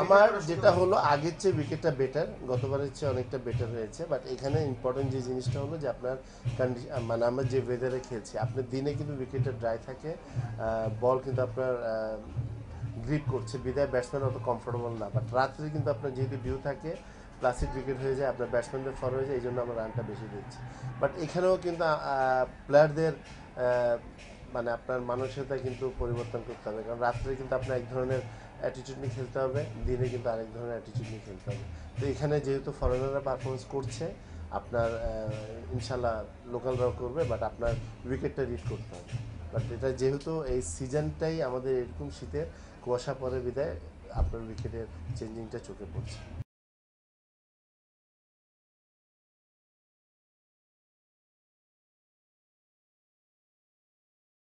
আমার যেটা হলো আগের চেয়ে উইকেটটা বেটার গতবারের চেয়ে অনেকটা বেটার হয়েছে বাট এখানে ইম্পর্টেন্ট যে জিনিসটা হলো যে আপনার কন্ডিশন মানে আমরা যে ওয়েদারে খেলছি আপনার দিনে কিন্তু উইকেটটা ড্রাই থাকে বল কিন্তু আপনার গ্রিপ করছে বিদায় ব্যাটসম্যান অত কমফোর্টেবল না বাট রাত্রে কিন্তু আপনার যেহেতু ডিউ থাকে প্লাস্টিক উইকেট হয়ে যায় আপনার ব্যাটসম্যানদের ফর হয়ে যায় এই জন্য আমরা রানটা বেশি দিচ্ছি বাট এখানেও কিন্তু প্লেয়ারদের মানে আপনার মানসিকতা কিন্তু পরিবর্তন করতে হবে কারণ রাত্রে কিন্তু আপনার এক ধরনের অ্যাটিটিউড নিয়ে খেলতে হবে দিনে কিন্তু আরেক ধরনের অ্যাটিটিউড নিয়ে খেলতে হবে তো এখানে যেহেতু ফরেনাররা পারফরমেন্স করছে আপনার ইনশাল্লাহ লোকালরাও করবে বাট আপনার উইকেটটা রিড করতে হবে বাট এটা যেহেতু এই সিজনটাই আমাদের এরকম শীতের কুয়াশা পরে বিদায় আপনার উইকেটের চেঞ্জিংটা চোখে পড়ছে